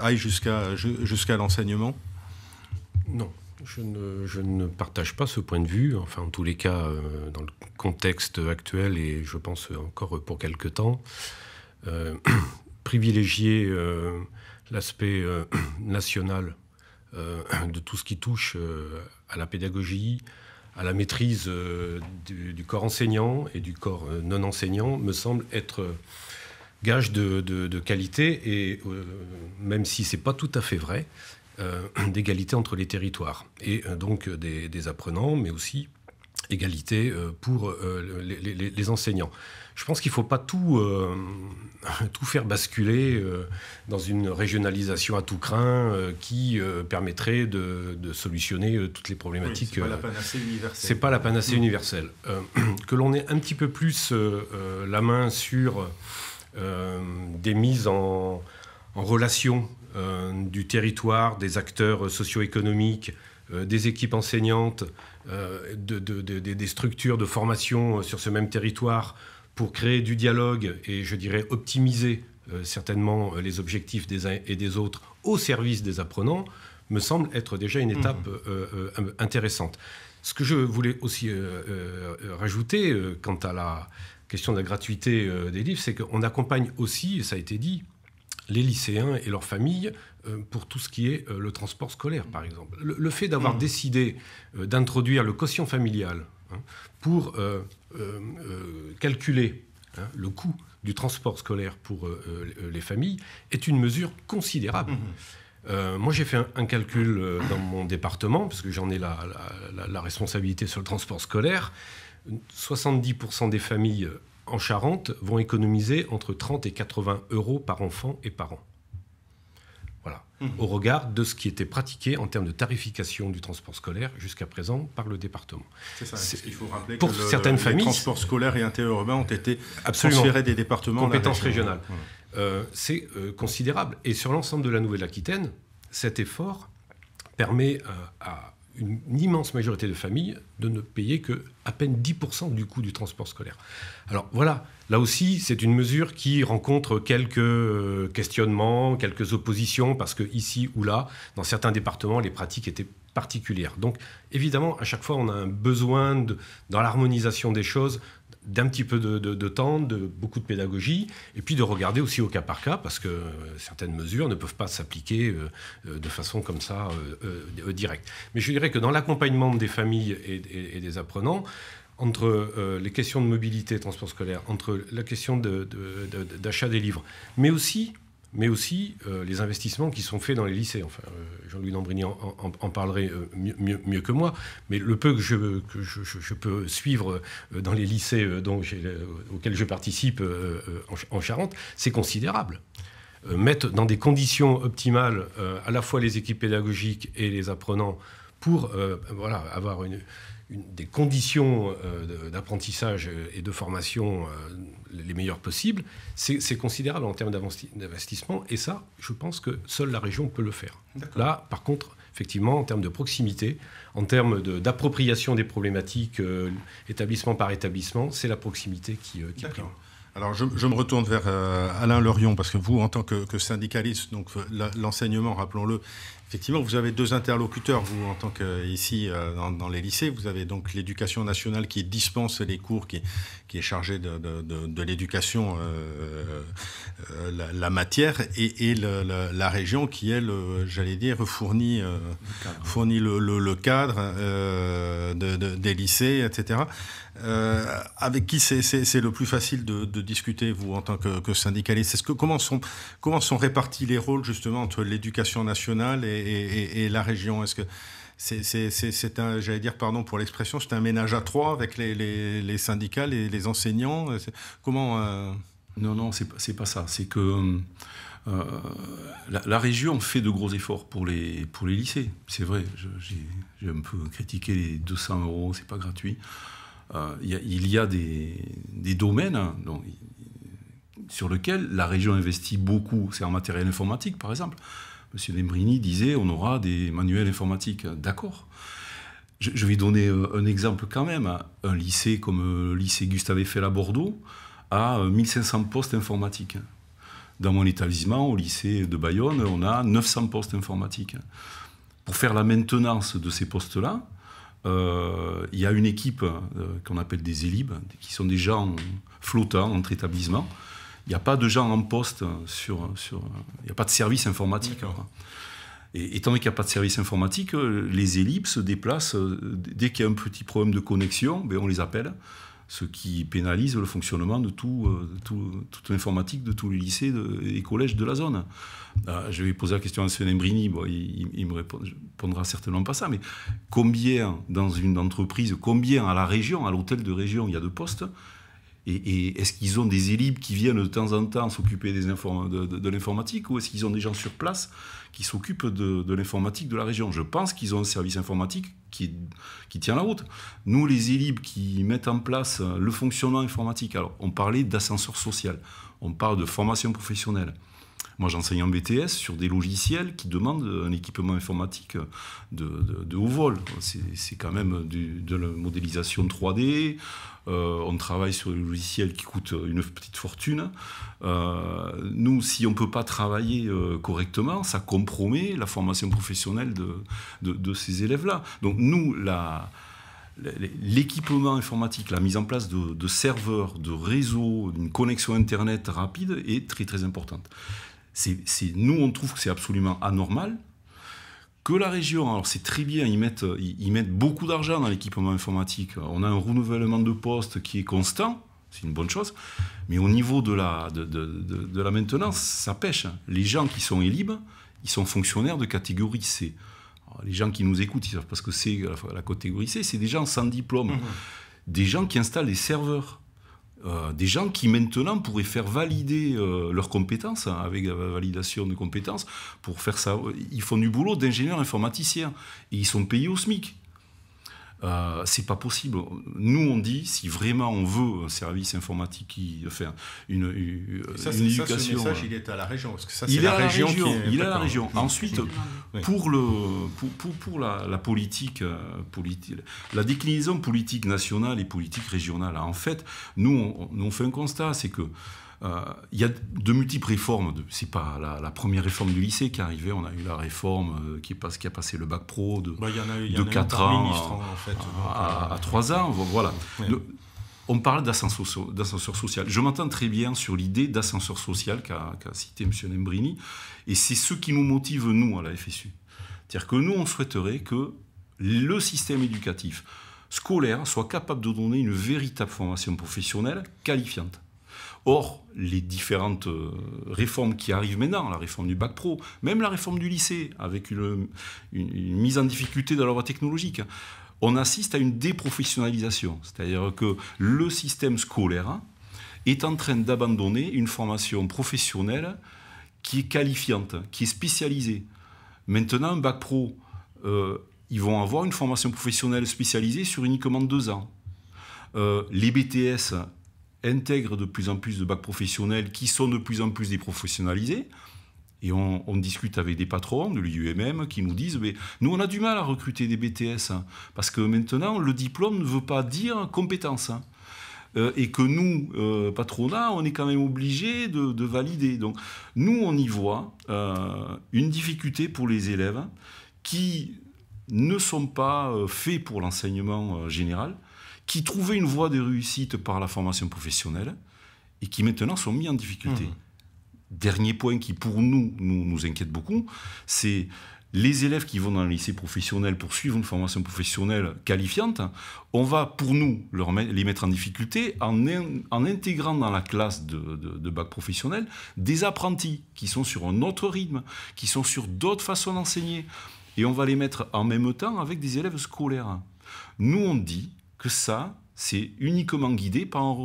aille jusqu'à jusqu'à l'enseignement Non. Je ne, partage pas ce point de vue, enfin en tous les cas euh, dans le contexte actuel et je pense encore pour quelque temps. Euh, privilégier euh, l'aspect national de tout ce qui touche à la pédagogie, à la maîtrise du, corps enseignant et du corps non enseignant me semble être gage de, qualité et même si ce n'est pas tout à fait vrai, euh, d'égalité entre les territoires et euh, donc euh, des, apprenants, mais aussi égalité pour les, enseignants. Je pense qu'il ne faut pas tout, tout faire basculer dans une régionalisation à tout craint qui permettrait de, solutionner toutes les problématiques. Ce n'est pas la panacée mm. universelle. que l'on ait un petit peu plus la main sur des mises en relation euh, du territoire, des acteurs euh, socio-économiques, euh, des équipes enseignantes, des structures de formation sur ce même territoire pour créer du dialogue et, je dirais, optimiser certainement les objectifs des uns et des autres au service des apprenants, me semble être déjà une étape mhm. intéressante. Ce que je voulais aussi rajouter quant à la question de la gratuité des livres, c'est qu'on accompagne aussi, ça a été dit, les lycéens et leurs familles euh, pour tout ce qui est euh, le transport scolaire, par exemple. Le, fait d'avoir mm. décidé euh, d'introduire le quotient familial hein, pour calculer hein, le coût du transport scolaire pour les familles est une mesure considérable. Mm-hmm. moi, j'ai fait un, calcul dans mon département, puisque j'en ai la responsabilité sur le transport scolaire. 70% des familles en Charente vont économiser entre 30 et 80 euros par enfant et par an. Voilà. Mmh. Au regard de ce qui était pratiqué en termes de tarification du transport scolaire jusqu'à présent par le département. C'est ça. faut rappeler pour que certaines familles, les transports scolaires et interurbains ont été absolument, transférés des départements compétences régionale. Euh, c'est euh, considérable. Et sur l'ensemble de la Nouvelle-Aquitaine, cet effort permet euh, à une immense majorité de familles de ne payer que à peine 10% du coût du transport scolaire. Alors voilà, là aussi, c'est une mesure qui rencontre quelques euh, questionnements, quelques oppositions, parce que ici ou là, dans certains départements, les pratiques étaient particulières. Donc évidemment, à chaque fois, on a un besoin de, dans l'harmonisation des choses d'un petit peu de, temps, de beaucoup de pédagogie, et puis de regarder aussi au cas par cas, parce que euh, certaines mesures ne peuvent pas s'appliquer euh, euh, de façon comme ça directe. Mais je dirais que dans l'accompagnement des familles et, des apprenants, entre les questions de mobilité, transport scolaire, entre la question d'achat des livres, mais aussi mais aussi euh, les investissements qui sont faits dans les lycées. Enfin, euh, Jean-Louis Lambrini en, parlerait euh, mieux, que moi, mais le peu que je, que je, peux suivre dans les lycées dont auxquels je participe en, Charente, c'est considérable. mettre dans des conditions optimales à la fois les équipes pédagogiques et les apprenants pour voilà, avoir une des conditions euh, d'apprentissage et de formation euh, les meilleures possibles, c'est considérable en termes d'investissement. Et ça, je pense que seule la région peut le faire. Là, par contre, effectivement, en termes de proximité, en termes d'appropriation des problématiques, euh, établissement par établissement, c'est la proximité qui, qui prime. Alors, je, me retourne vers Alain Lorion, parce que vous, en tant que, que syndicaliste, donc l'enseignement, rappelons-le, Effectivement, vous avez deux interlocuteurs, vous, en tant que ici euh, dans, les lycées. Vous avez donc l'éducation nationale qui dispense les cours, qui, est chargée de, l'éducation, euh, euh, la, matière, et, la, région qui, elle, j'allais dire, fournit, le, cadre des lycées, etc. Euh, avec qui c'est le plus facile de, discuter, vous, en tant que, syndicaliste -ce comment, sont, comment sont répartis les rôles, justement, entre l'éducation nationale et, la région Est-ce que c'est un, j'allais dire, pardon pour l'expression, c'est un ménage à trois avec les, syndicats, les, les enseignants Comment euh, Non, non, c'est pas ça. C'est que euh, la, région fait de gros efforts pour les, pour les lycées. C'est vrai, j'ai un peu critiqué les 200 euros, c'est pas gratuit. Euh, il y a, des, domaines hein, sur lesquels la région investit beaucoup. C'est en matériel informatique, par exemple. Monsieur Lembrini disait on aura des manuels informatiques. D'accord. Je, je, vais donner euh, un exemple quand même. Un lycée comme euh, le lycée Gustave Eiffel à Bordeaux a 1500 postes informatiques. Dans mon établissement, au lycée de Bayonne, on a 900 postes informatiques. Pour faire la maintenance de ces postes-là, euh, il y a une équipe euh, qu'on appelle des élibes, qui sont des gens flottants entre établissements. Il n'y a pas de gens en poste sur. il n'y a pas de service informatique. Et étant donné qu'il n'y a pas de service informatique, euh, les élibes se déplacent. Dès qu'il y a un petit problème de connexion, ben, on les appelle ce qui pénalise le fonctionnement euh, de tout, toute l'informatique de tous les lycées et collèges de la zone. Euh, je vais poser la question à M. bon, il, ne me répondra certainement pas ça, mais combien dans une entreprise, combien à la région, à l'hôtel de région, il y a de postes et, est-ce qu'ils ont des élites qui viennent de temps en temps s'occuper de l'informatique ou est-ce qu'ils ont des gens sur place qui s'occupent de, l'informatique de la région. Je pense qu'ils ont un service informatique qui, tient la route. Nous, les élibres qui mettent en place le fonctionnement informatique, alors on parlait d'ascenseur social, on parle de formation professionnelle. Moi, j'enseigne en BTS sur des logiciels qui demandent un équipement informatique de, haut vol. C'est quand même de la modélisation 3D. Euh, on travaille sur des logiciels qui coûtent une petite fortune. Euh, nous, si on ne peut pas travailler euh, correctement, ça compromet la formation professionnelle de, de, ces élèves-là. Donc nous, l'équipement informatique, la mise en place de, de serveurs, de réseaux, d'une connexion Internet rapide est très très importante c'est nous, on trouve que c'est absolument anormal que la région, alors c'est très bien, ils mettent, ils mettent beaucoup d'argent dans l'équipement informatique. On a un renouvellement de postes qui est constant, c'est une bonne chose, mais au niveau de la, de, la maintenance, ça pêche. Les gens qui sont élibres, ils sont fonctionnaires de catégorie C. les gens qui nous écoutent, ils savent parce que c'est la, catégorie C, c'est des gens sans diplôme, mmh. des gens qui installent des serveurs. Euh, des gens qui maintenant pourraient faire valider euh, leurs compétences hein, avec la validation de compétences pour faire ça. Ils font du boulot d'ingénieurs informaticiens et ils sont payés au SMIC. Euh, c'est pas possible. Nous, on dit, si vraiment on veut un service informatique qui fait une, une, ça, une éducation. Ça, message, il euh, est à la région. Parce que ça, il est, à la région. il la région. Ensuite, pour, le, pour, pour, la, politique, euh, politique, la déclinaison politique nationale et politique régionale, en fait, nous, on fait un constat, c'est que euh, il y a de multiples réformes. C'est pas la, première réforme du lycée qui est arrivée. On a eu la réforme euh, qui, est qui a passé le bac pro de, 4 bah, ans hein, euh, à, 3 ans. Voilà. on parle d'ascenseur social. Je m'entends très bien sur l'idée d'ascenseur social qu'a cité M. Nembrini, et c'est ce qui nous motive, nous, à la FSU. C'est-à-dire que nous, on souhaiterait que le système éducatif scolaire soit capable de donner une véritable formation professionnelle qualifiante. Or, les différentes euh, réformes qui arrivent maintenant, la réforme du bac pro, même la réforme du lycée, avec une, mise en difficulté de voie technologique, hein, on assiste à une déprofessionnalisation. C'est-à-dire que le système scolaire hein, est en train d'abandonner une formation professionnelle qui est qualifiante, qui est spécialisée. Maintenant, un bac pro, euh, ils vont avoir une formation professionnelle spécialisée sur uniquement deux ans. Euh, les BTS intègre de plus en plus de bacs professionnels qui sont de plus en plus déprofessionnalisés. Et on, discute avec des patrons de l'UMM qui nous disent mais nous on a du mal à recruter des BTS hein, parce que maintenant le diplôme ne veut pas dire compétence hein. euh, et que nous euh, patronat on est quand même obligé de, valider. Donc nous on y voit euh, une difficulté pour les élèves qui ne sont pas faits pour l'enseignement général qui trouvaient une voie de réussite par la formation professionnelle et qui maintenant sont mis en difficulté. Mmh. Dernier point qui pour nous nous, inquiète beaucoup, c'est les élèves qui vont dans le lycée professionnel pour suivre une formation professionnelle qualifiante, on va pour nous les mettre en difficulté en, en intégrant dans la classe de, de, bac professionnel des apprentis qui sont sur un autre rythme, qui sont sur d'autres façons d'enseigner. Et on va les mettre en même temps avec des élèves scolaires. Nous, on dit, ça, c'est uniquement guidé par,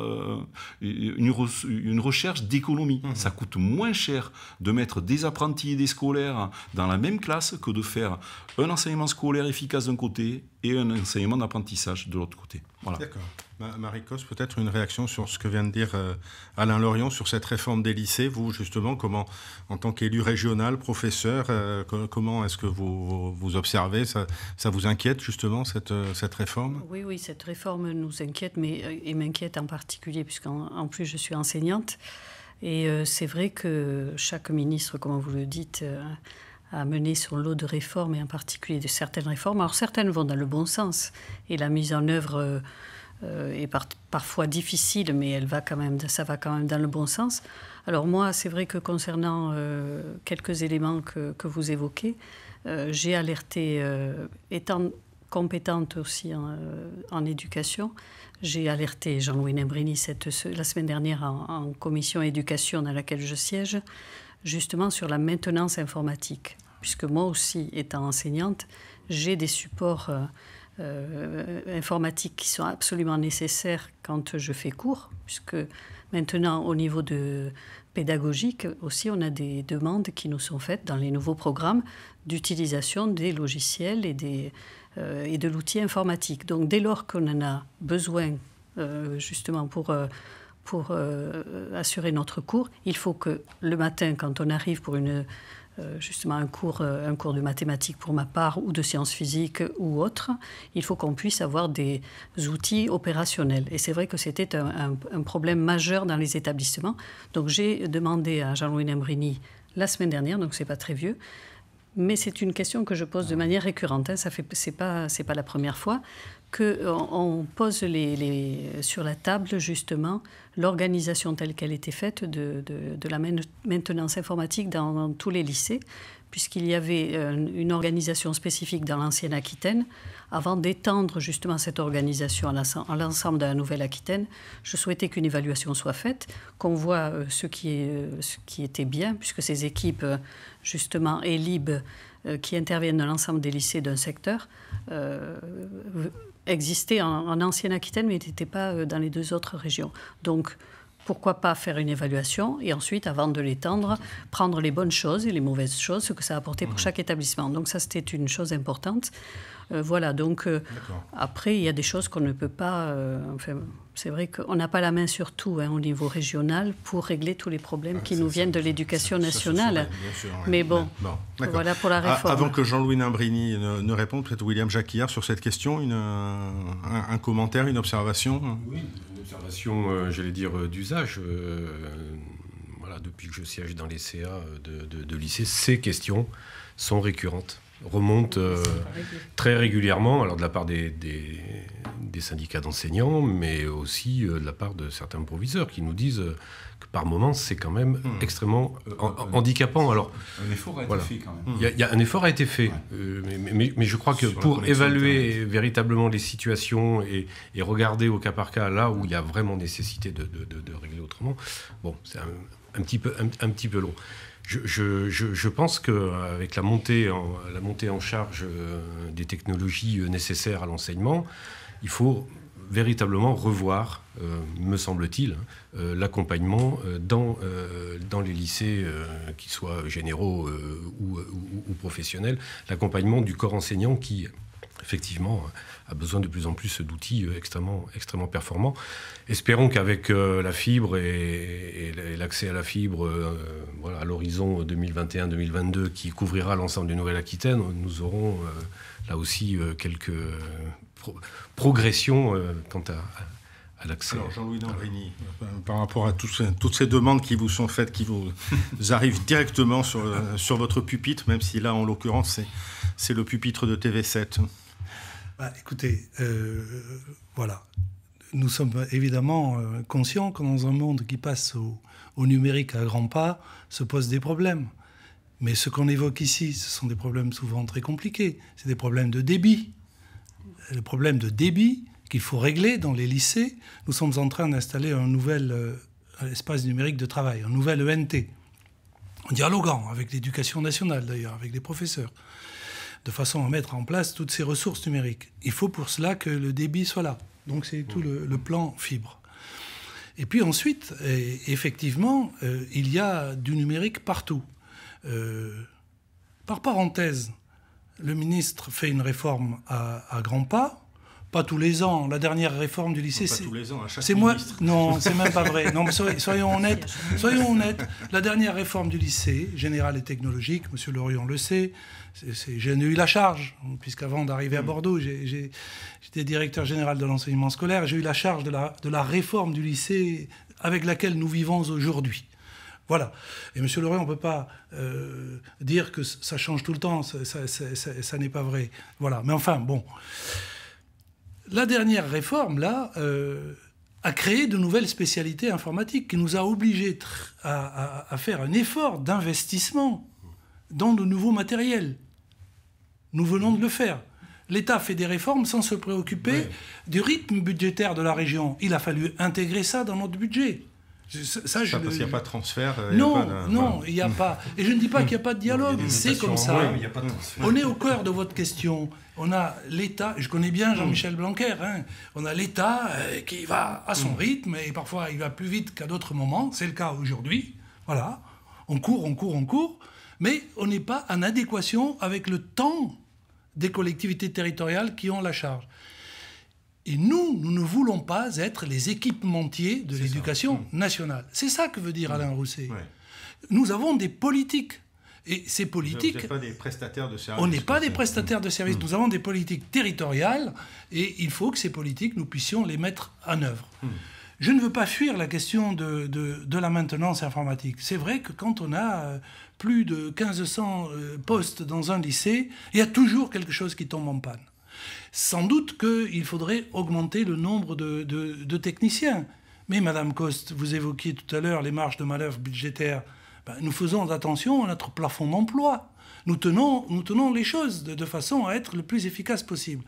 euh, une, recherche d'économie. Mmh. Ça coûte moins cher de mettre des apprentis et des scolaires dans la même classe que de faire un enseignement scolaire efficace d'un côté un enseignement d'apprentissage de l'autre côté. Voilà. D'accord. Marie-Cos, peut-être une réaction sur ce que vient de dire euh, Alain Lorient sur cette réforme des lycées. Vous, justement, comment, en tant qu'élu régional, professeur, euh, comment est-ce que vous, vous observez ça, vous inquiète, justement, cette, euh, cette réforme Oui, oui, cette réforme nous inquiète, mais, et m'inquiète en particulier, puisqu'en plus, je suis enseignante. Et c'est vrai que chaque ministre, comme vous le dites, à mener son lot de réformes, et en particulier de certaines réformes. Alors certaines vont dans le bon sens, et la mise en œuvre euh, euh, est parfois difficile, mais elle va quand même, ça va quand même dans le bon sens. Alors moi, c'est vrai que concernant euh, quelques éléments que, vous évoquez, j'ai alerté, étant compétente aussi en, éducation, j'ai alerté Jean-Louis Nembrini cette, la semaine dernière en, en commission éducation dans laquelle je siège justement sur la maintenance informatique, puisque moi aussi, étant enseignante, j'ai des supports euh, euh, informatiques qui sont absolument nécessaires quand je fais cours, puisque maintenant, au niveau de pédagogique aussi, on a des demandes qui nous sont faites dans les nouveaux programmes d'utilisation des logiciels et, des, euh, et de l'outil informatique. Donc dès lors qu'on en a besoin, justement, pour pour euh, assurer notre cours. Il faut que le matin, quand on arrive pour une, euh, justement un cours, euh, un cours de mathématiques pour ma part, ou de sciences physiques ou autre, il faut qu'on puisse avoir des outils opérationnels. Et c'est vrai que c'était un, problème majeur dans les établissements. Donc j'ai demandé à Jean-Louis Nembrini la semaine dernière, donc c'est pas très vieux, mais c'est une question que je pose de ah. manière récurrente. Ce hein. Ça fait, c'est pas, c'est pas la première fois qu'on euh, on pose sur la table justement l'organisation telle qu'elle était faite de, la maintenance informatique dans, tous les lycées, puisqu'il y avait euh, une organisation spécifique dans l'ancienne Aquitaine. Avant d'étendre justement cette organisation à l'ensemble de la nouvelle Aquitaine, je souhaitais qu'une évaluation soit faite, qu'on voit euh, ce qui, ce qui était bien, puisque ces équipes, justement, libres. Euh, qui interviennent dans l'ensemble des lycées d'un secteur euh, existaient en, ancienne Aquitaine, mais n'étaient pas euh, dans les deux autres régions. Donc, pourquoi pas faire une évaluation et ensuite, avant de l'étendre, prendre les bonnes choses et les mauvaises choses, ce que ça a apporté pour mmh. chaque établissement. Donc ça, c'était une chose importante. Euh, voilà, donc euh, après, il y a des choses qu'on ne peut pas. Euh, c'est vrai qu'on n'a pas la main sur tout hein, au niveau régional pour régler tous les problèmes ah, qui nous viennent de l'éducation nationale. Mais bon, voilà pour la ah, réforme. Avant que Jean-Louis Nimbrini ne, réponde, peut-être William Jacquillard sur cette question, un, commentaire, une observation Oui, une observation, j'allais dire, d'usage. voilà, depuis que je siège dans les CA de lycée, ces questions sont récurrentes remonte euh, très régulièrement, alors de la part des, des, syndicats d'enseignants, mais aussi euh, de la part de certains proviseurs qui nous disent euh, que par moments, c'est quand même hmm. extrêmement handicapant. Alors, un effort a été fait quand même. Y a, un effort a été fait, mais, je crois que pour évaluer véritablement les situations et, regarder au cas par cas là où il y a vraiment nécessité de, de régler autrement, bon, c'est un un petit peu, un, petit peu long. Je, pense qu'avec la montée, en, la montée en charge euh, des technologies euh, nécessaires à l'enseignement, il faut véritablement revoir, euh, me semble-t-il, hein, l'accompagnement dans, dans les lycées, qu'ils soient généraux ou, ou, professionnels, l'accompagnement du corps enseignant qui, effectivement, euh, a besoin de plus en plus d'outils euh, extrêmement, extrêmement performants. Espérons qu'avec euh, la fibre et, l'accès à la fibre à l'horizon 2021-2022 qui couvrira l'ensemble du Nouvelle-Aquitaine, nous aurons là aussi quelques progressions quant à, l'accès. Alors Jean-Louis Dandrini, par rapport à toutes ces demandes qui vous sont faites, qui vous arrivent directement sur, sur votre pupitre, même si là, en l'occurrence, c'est le pupitre de TV7. Bah, écoutez, euh, voilà. Nous sommes évidemment euh, conscients que dans un monde qui passe au, numérique à grands pas, se posent des problèmes. Mais ce qu'on évoque ici, ce sont des problèmes souvent très compliqués. C'est des problèmes de débit. Le problème de débit qu'il faut régler dans les lycées, nous sommes en train d'installer un nouvel euh, espace numérique de travail, un nouvel ENT, en dialoguant avec l'éducation nationale d'ailleurs, avec les professeurs, de façon à mettre en place toutes ces ressources numériques. Il faut pour cela que le débit soit là. Donc c'est tout le, plan fibre. Et puis ensuite, eh, effectivement, euh, il y a du numérique partout. Euh, par parenthèse, le ministre fait une réforme à, à grands pas pas tous les ans. La dernière réforme du lycée, c'est c'est moi. Non, c'est même pas vrai. Non, mais soyons, honnêtes. Soyons honnêtes. La dernière réforme du lycée, générale et technologique, Monsieur Lorient, le sait. C'est J'ai eu la charge, puisqu'avant d'arriver à mm. Bordeaux, j'étais directeur général de l'enseignement scolaire. J'ai eu la charge de la, de la réforme du lycée avec laquelle nous vivons aujourd'hui. Voilà. Et Monsieur Lorient, on peut pas euh, dire que ça change tout le temps. Ça, ça n'est pas vrai. Voilà. Mais enfin, bon la dernière réforme, là, euh, a créé de nouvelles spécialités informatiques qui nous a obligés à, faire un effort d'investissement dans de nouveaux matériels. Nous venons de le faire. L'État fait des réformes sans se préoccuper du rythme budgétaire de la région. Il a fallu intégrer ça dans notre budget. Ça, je... parce qu'il n'y a pas de transfert. Euh, non, non, il n'y a pas. Et je ne dis pas qu'il n'y a pas de dialogue, c'est comme ça. il y a pas de on est au cœur de votre question. On a l'État, je connais bien mm. Jean-Michel Blanquer, hein. on a l'État euh, qui va à son mm. rythme et parfois il va plus vite qu'à d'autres moments, c'est le cas aujourd'hui. Voilà, on court, on court, on court, mais on n'est pas en adéquation avec le temps des collectivités territoriales qui ont la charge. Et nous, nous ne voulons pas être les équipementiers de l'éducation mmh. nationale. C'est ça que veut dire mmh. Alain Rousset. Nous avons des politiques. Et ces politiques. Vous pas des prestataires de services. On n'est pas des prestataires de mmh. services. Nous avons des politiques territoriales et il faut que ces politiques, nous puissions les mettre en œuvre. Je ne veux pas fuir la question de, de la maintenance informatique. C'est vrai que quand on a euh, plus de 1500 euh, postes dans un lycée, il y a toujours quelque chose qui tombe en panne. Sans doute qu'il faudrait augmenter le nombre de, techniciens. Mais Madame Coste, vous évoquiez tout à l'heure les marges de manœuvre budgétaires. Ben, nous faisons attention à notre plafond d'emploi. Nous tenons, les choses de, façon à être le plus efficace possible.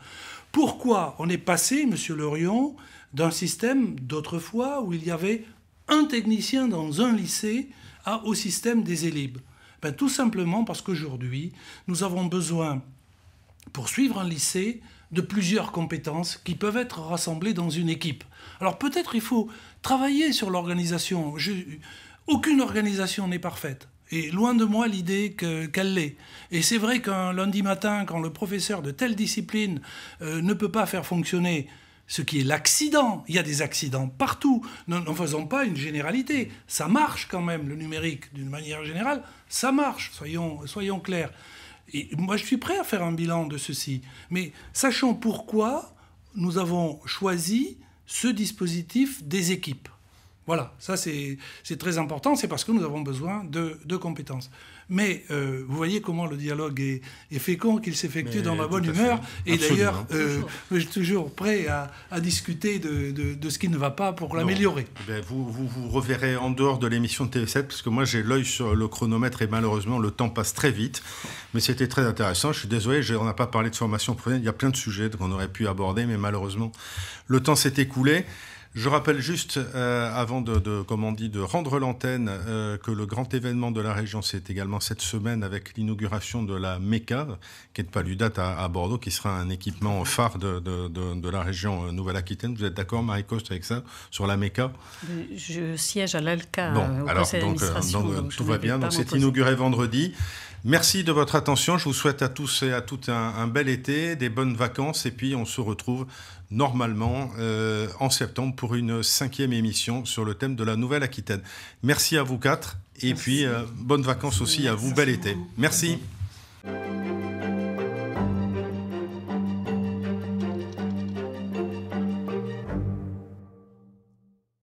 Pourquoi on est passé, Monsieur Lorion, d'un système d'autrefois où il y avait un technicien dans un lycée à, au système des élibes ben, Tout simplement parce qu'aujourd'hui, nous avons besoin pour suivre un lycée de plusieurs compétences qui peuvent être rassemblées dans une équipe. Alors peut-être il faut travailler sur l'organisation. Aucune organisation n'est parfaite. Et loin de moi l'idée qu'elle l'est. Et c'est vrai qu'un lundi matin, quand le professeur de telle discipline euh, ne peut pas faire fonctionner ce qui est l'accident, il y a des accidents partout, n'en faisons pas une généralité. Ça marche quand même, le numérique, d'une manière générale, ça marche, soyons clairs moi, je suis prêt à faire un bilan de ceci, mais sachant pourquoi nous avons choisi ce dispositif des équipes. Voilà, ça c'est très important, c'est parce que nous avons besoin de, compétences. Mais euh, vous voyez comment le dialogue est, fécond, qu'il s'effectue dans la bonne humeur, et d'ailleurs, euh, je suis toujours prêt à, discuter de, ce qui ne va pas pour l'améliorer. Eh vous, vous, vous reverrez en dehors de l'émission de TV7, parce que moi j'ai l'œil sur le chronomètre et malheureusement le temps passe très vite. Mais c'était très intéressant, je suis désolé, on n'a pas parlé de formation professionnelle, il y a plein de sujets qu'on aurait pu aborder, mais malheureusement le temps s'est écoulé. Je rappelle juste, euh, avant de, de, comme on dit, de rendre l'antenne, euh, que le grand événement de la région, c'est également cette semaine avec l'inauguration de la MECA, qui est de Paludate à, à, Bordeaux, qui sera un équipement phare de, de, de la région euh, Nouvelle-Aquitaine. Vous êtes d'accord, Marie-Coste, avec ça, sur la MECA Je siège à l'ALCA. au conseil d'administration. donc tout va bien. Donc, c'est inauguré vendredi. Merci de votre attention. Je vous souhaite à tous et à toutes un, bel été, des bonnes vacances. Et puis, on se retrouve normalement euh, en septembre pour une cinquième émission sur le thème de la Nouvelle-Aquitaine. Merci à vous quatre. Et puis, euh, bonnes vacances aussi à vous. Bel été. Merci.